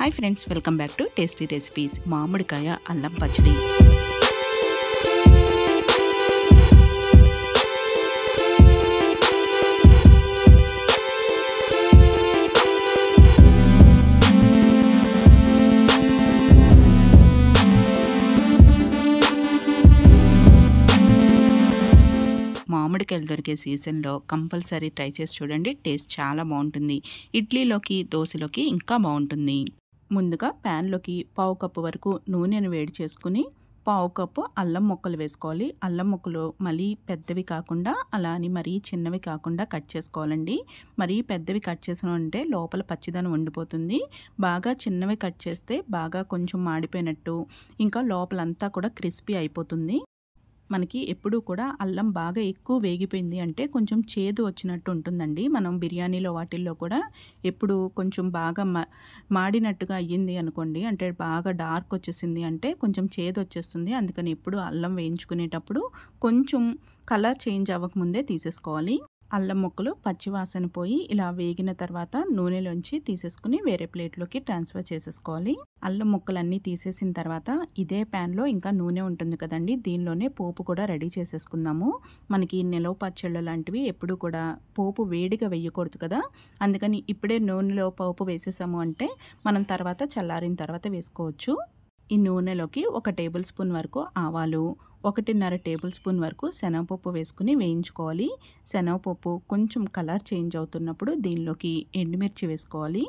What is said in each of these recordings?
hi friends welcome back to tasty recipes మామిడికాయ అల్లం పచ్చడి మామిడికాయలు దొరికే సీజన్లో కంపల్సరీ ట్రై చేసి చూడండి టేస్ట్ చాలా బాగుంటుంది ఇడ్లీలోకి దోశలోకి ఇంకా బాగుంటుంది ముందుగా ప్యాన్లోకి పావు కప్పు వరకు నూనెను వేడి చేసుకుని పావు కప్పు అల్లం ముక్కలు వేసుకోవాలి అల్లం ముక్కలు మళ్ళీ పెద్దవి కాకుండా అలా అని మరీ చిన్నవి కాకుండా కట్ చేసుకోవాలండి మరీ పెద్దవి కట్ చేసిన అంటే లోపల పచ్చిదనం ఉండిపోతుంది బాగా చిన్నవి కట్ చేస్తే బాగా కొంచెం మాడిపోయినట్టు ఇంకా లోపలంతా కూడా క్రిస్పీ అయిపోతుంది మనకి ఎప్పుడూ కూడా అల్లం బాగా ఎక్కువ వేగిపోయింది అంటే కొంచెం చేదు వచ్చినట్టు ఉంటుందండి మనం బిర్యానీలో వాటిల్లో కూడా ఎప్పుడు కొంచెం బాగా మాడినట్టుగా అయ్యింది అనుకోండి అంటే బాగా డార్క్ వచ్చేసింది అంటే కొంచెం చేదు వచ్చేస్తుంది అందుకని ఎప్పుడు అల్లం వేయించుకునేటప్పుడు కొంచెం కలర్ చేంజ్ అవ్వకముందే తీసేసుకోవాలి అల్లం ముక్కలు పచ్చివాసన పోయి ఇలా వేగిన తర్వాత నూనెలోంచి తీసేసుకుని వేరే ప్లేట్లోకి ట్రాన్స్ఫర్ చేసేసుకోవాలి అల్లం ముక్కలన్నీ తీసేసిన తర్వాత ఇదే ప్యాన్లో ఇంకా నూనె ఉంటుంది కదండి దీనిలోనే పోపు కూడా రెడీ చేసేసుకుందాము మనకి నిలవ పచ్చళ్ళు లాంటివి ఎప్పుడు కూడా పోపు వేడిగా వేయకూడదు కదా అందుకని ఇప్పుడే నూనెలో పోపు వేసేసాము అంటే మనం తర్వాత చల్లారిన తర్వాత వేసుకోవచ్చు ఈ నూనెలోకి ఒక టేబుల్ స్పూన్ వరకు ఆవాలు ఒకటిన్నర టేబుల్ స్పూన్ వరకు శనగపప్పు వేసుకుని వేయించుకోవాలి శనగపప్పు కొంచెం కలర్ చేంజ్ అవుతున్నప్పుడు దీనిలోకి ఎండుమిర్చి వేసుకోవాలి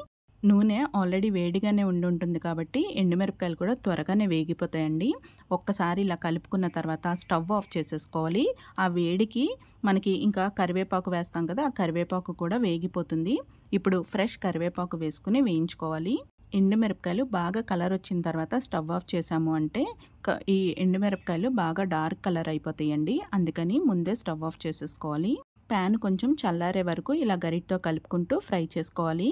నూనె ఆల్రెడీ వేడిగానే ఉండి ఉంటుంది కాబట్టి ఎండుమిరపకాయలు కూడా త్వరగానే వేగిపోతాయండి ఒక్కసారి ఇలా కలుపుకున్న తర్వాత స్టవ్ ఆఫ్ చేసేసుకోవాలి ఆ వేడికి మనకి ఇంకా కరివేపాకు వేస్తాం కదా ఆ కరివేపాకు కూడా వేగిపోతుంది ఇప్పుడు ఫ్రెష్ కరివేపాకు వేసుకుని వేయించుకోవాలి ఎండుమిరపకాయలు బాగా కలర్ వచ్చిన తర్వాత స్టవ్ ఆఫ్ చేసాము అంటే ఈ ఎండుమిరపకాయలు బాగా డార్క్ కలర్ అయిపోతాయండి అందుకని ముందే స్టవ్ ఆఫ్ చేసేసుకోవాలి ప్యాన్ కొంచెం చల్లారే వరకు ఇలా గరిటితో కలుపుకుంటూ ఫ్రై చేసుకోవాలి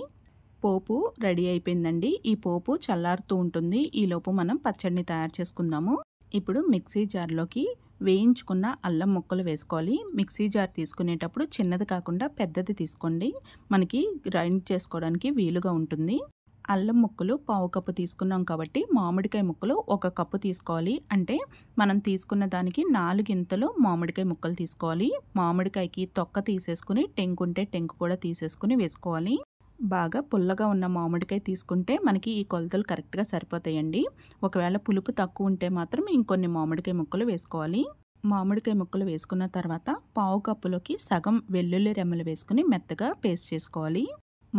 పోపు రెడీ అయిపోయిందండి ఈ పోపు చల్లారుతూ ఉంటుంది ఈలోపు మనం పచ్చడిని తయారు చేసుకుందాము ఇప్పుడు మిక్సీ జార్లోకి వేయించుకున్న అల్లం ముక్కలు వేసుకోవాలి మిక్సీ జార్ తీసుకునేటప్పుడు చిన్నది కాకుండా పెద్దది తీసుకోండి మనకి గ్రైండ్ చేసుకోవడానికి వీలుగా ఉంటుంది అల్లం ముక్కలు పావు కప్పు తీసుకున్నాం కాబట్టి మామిడికాయ ముక్కలు ఒక కప్పు తీసుకోవాలి అంటే మనం తీసుకున్న దానికి నాలుగింతలు మామిడికాయ ముక్కలు తీసుకోవాలి మామిడికాయకి తొక్క తీసేసుకుని ఉంటే టెంకు కూడా తీసేసుకుని వేసుకోవాలి బాగా పుల్లగా ఉన్న మామిడికాయ తీసుకుంటే మనకి ఈ కొలతలు కరెక్ట్గా సరిపోతాయండి ఒకవేళ పులుపు తక్కువ ఉంటే మాత్రం ఇంకొన్ని మామిడికాయ ముక్కలు వేసుకోవాలి మామిడికాయ ముక్కలు వేసుకున్న తర్వాత పావు కప్పులోకి సగం వెల్లుల్లి రెమ్మలు వేసుకుని మెత్తగా పేస్ట్ చేసుకోవాలి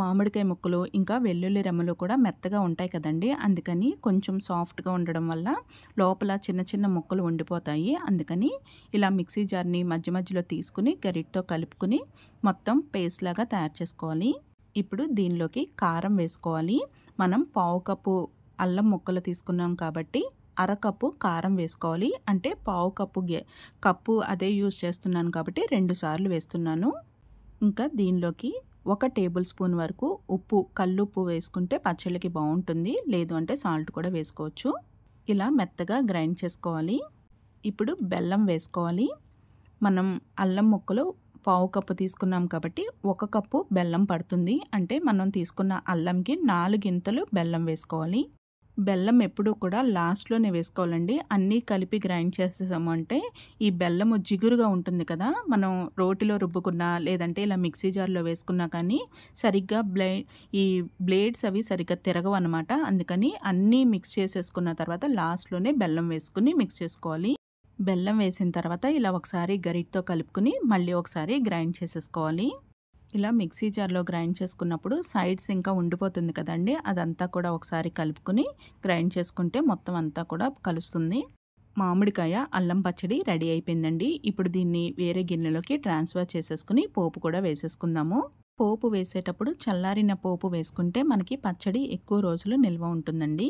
మామిడికాయ ముక్కలు ఇంకా వెల్లుల్లి రెమ్మలు కూడా మెత్తగా ఉంటాయి కదండి అందుకని కొంచెం సాఫ్ట్గా ఉండడం వల్ల లోపల చిన్న చిన్న ముక్కలు ఉండిపోతాయి అందుకని ఇలా మిక్సీ జార్ని మధ్య మధ్యలో తీసుకుని గరిట్తో కలుపుకుని మొత్తం పేస్ట్ లాగా తయారు చేసుకోవాలి ఇప్పుడు దీనిలోకి కారం వేసుకోవాలి మనం పావు కప్పు అల్లం ముక్కలు తీసుకున్నాం కాబట్టి అరకప్పు కారం వేసుకోవాలి అంటే పావు కప్పు కప్పు అదే యూజ్ చేస్తున్నాను కాబట్టి రెండు సార్లు వేస్తున్నాను ఇంకా దీనిలోకి ఒక టేబుల్ స్పూన్ వరకు ఉప్పు కల్లుప్పు వేసుకుంటే పచ్చళ్ళకి బాగుంటుంది లేదు అంటే సాల్ట్ కూడా వేసుకోవచ్చు ఇలా మెత్తగా గ్రైండ్ చేసుకోవాలి ఇప్పుడు బెల్లం వేసుకోవాలి మనం అల్లం ముక్కలు పావు కప్పు తీసుకున్నాం కాబట్టి ఒక కప్పు బెల్లం పడుతుంది అంటే మనం తీసుకున్న అల్లంకి నాలుగింతలు బెల్లం వేసుకోవాలి బెల్లం ఎప్పుడూ కూడా లాస్ట్లోనే వేసుకోవాలండి అన్నీ కలిపి గ్రైండ్ చేసేసాము అంటే ఈ బెల్లము జిగురుగా ఉంటుంది కదా మనం రోటిలో రుబ్బుకున్నా లేదంటే ఇలా మిక్సీ జార్లో వేసుకున్నా కానీ సరిగ్గా బ్లే ఈ బ్లేడ్స్ అవి సరిగ్గా తిరగవు అనమాట అందుకని అన్నీ మిక్స్ చేసేసుకున్న తర్వాత లాస్ట్లోనే బెల్లం వేసుకుని మిక్స్ చేసుకోవాలి బెల్లం వేసిన తర్వాత ఇలా ఒకసారి గరిటతో కలుపుకుని మళ్ళీ ఒకసారి గ్రైండ్ చేసేసుకోవాలి ఇలా మిక్సీ జార్లో గ్రైండ్ చేసుకున్నప్పుడు సైడ్స్ ఇంకా ఉండిపోతుంది కదండి అదంతా కూడా ఒకసారి కలుపుకుని గ్రైండ్ చేసుకుంటే మొత్తం అంతా కూడా కలుస్తుంది మామిడికాయ అల్లం పచ్చడి రెడీ అయిపోయిందండి ఇప్పుడు దీన్ని వేరే గిన్నెలోకి ట్రాన్స్ఫర్ చేసేసుకుని పోపు కూడా వేసేసుకుందాము పోపు వేసేటప్పుడు చల్లారిన పోపు వేసుకుంటే మనకి పచ్చడి ఎక్కువ రోజులు నిల్వ ఉంటుందండి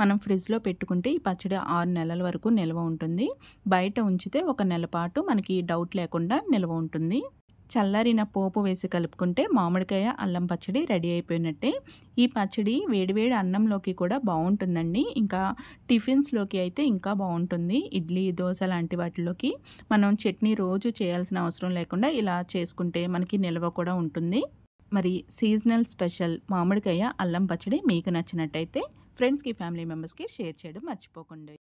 మనం ఫ్రిడ్జ్లో పెట్టుకుంటే ఈ పచ్చడి ఆరు నెలల వరకు నిల్వ ఉంటుంది బయట ఉంచితే ఒక నెల పాటు మనకి డౌట్ లేకుండా నిల్వ ఉంటుంది చల్లారిన పోపు వేసి కలుపుకుంటే మామిడికాయ అల్లం పచ్చడి రెడీ అయిపోయినట్టే ఈ పచ్చడి వేడివేడి అన్నంలోకి కూడా బాగుంటుందండి ఇంకా టిఫిన్స్లోకి అయితే ఇంకా బాగుంటుంది ఇడ్లీ దోశ లాంటి వాటిలోకి మనం చట్నీ రోజు చేయాల్సిన అవసరం లేకుండా ఇలా చేసుకుంటే మనకి నిల్వ కూడా ఉంటుంది మరి సీజనల్ స్పెషల్ మామిడికాయ అల్లం పచ్చడి మీకు నచ్చినట్టయితే ఫ్రెండ్స్కి ఫ్యామిలీ మెంబర్స్కి షేర్ చేయడం మర్చిపోకండి